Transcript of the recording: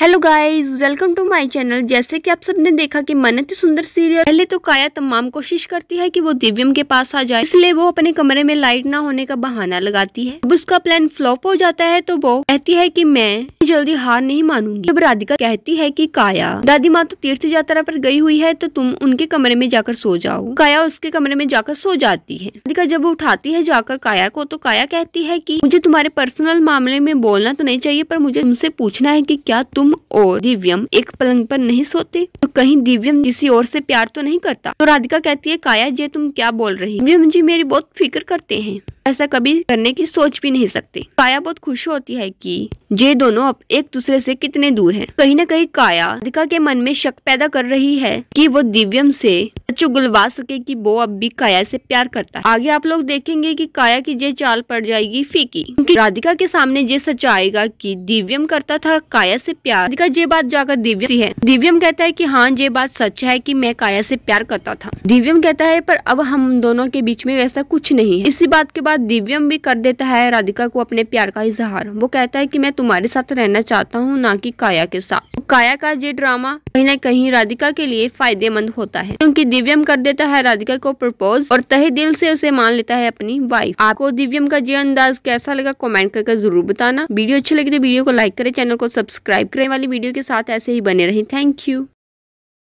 Hello guys welcome to my channel जैसे कि आप सबने देखा कि मन्नत सुंदर सीरियल पहले तो काया तमाम कोशिश करती है कि वो दिव्यम के पास आ जाए इसलिए वो अपने कमरे में लाइट ना होने का बहाना लगाती है अब उसका प्लान फ्लॉप हो जाता है तो वो कहती है कि मैं जल्दी हार नहीं मानूंगी जब राधिका कहती है कि काया दादी माँ तो तीर्थ यात्रा पर गई हुई है तो तुम उनके कमरे में जाकर सो जाओ काया उसके कमरे में जाकर सो जाती है राधिका जब उठाती है जाकर काया को तो काया कहती है की मुझे तुम्हारे पर्सनल मामले में बोलना तो नहीं चाहिए पर मुझे तुमसे पूछना है की क्या तुम और दिव्यम एक पलंग पर नहीं सोते तो कहीं दिव्यम किसी और से प्यार तो नहीं करता तो राधिका कहती है काया जी तुम क्या बोल रही दिव्यम जी मेरी बहुत फिक्र करते हैं ऐसा कभी करने की सोच भी नहीं सकते काया बहुत खुश होती है कि ये दोनों अब एक दूसरे से कितने दूर हैं। कहीं न कहीं काया राधिका के मन में शक पैदा कर रही है कि वो दिव्यम से चुगलवा सके कि वो अब भी काया से प्यार करता है आगे आप लोग देखेंगे कि काया की जे चाल पड़ जाएगी फीकी क्योंकि राधिका के सामने ये आएगा की दिव्यम करता था काया से प्यार राधिका ये बात जाकर दिव्य है दिव्यम कहता है की हाँ ये बात सच है की मैं काया से प्यार करता था दिव्यम कहता है पर अब हम दोनों के बीच में वैसा कुछ नहीं इसी बात के बाद दिव्यम भी कर देता है राधिका को अपने प्यार का इजहार वो कहता है कि मैं तुम्हारे साथ रहना चाहता हूँ ना कि काया के साथ काया का ये ड्रामा कहीं न कहीं राधिका के लिए फायदेमंद होता है क्योंकि दिव्य दिव्यम कर देता है राधिका को प्रपोज और तहे दिल से उसे मान लेता है अपनी वाइफ आपको दिव्यम का जीवन अंदाज कैसा लगा कमेंट करके जरूर बताना वीडियो अच्छी लगी तो वीडियो को लाइक करें चैनल को सब्सक्राइब करें वाली वीडियो के साथ ऐसे ही बने रहे थैंक यू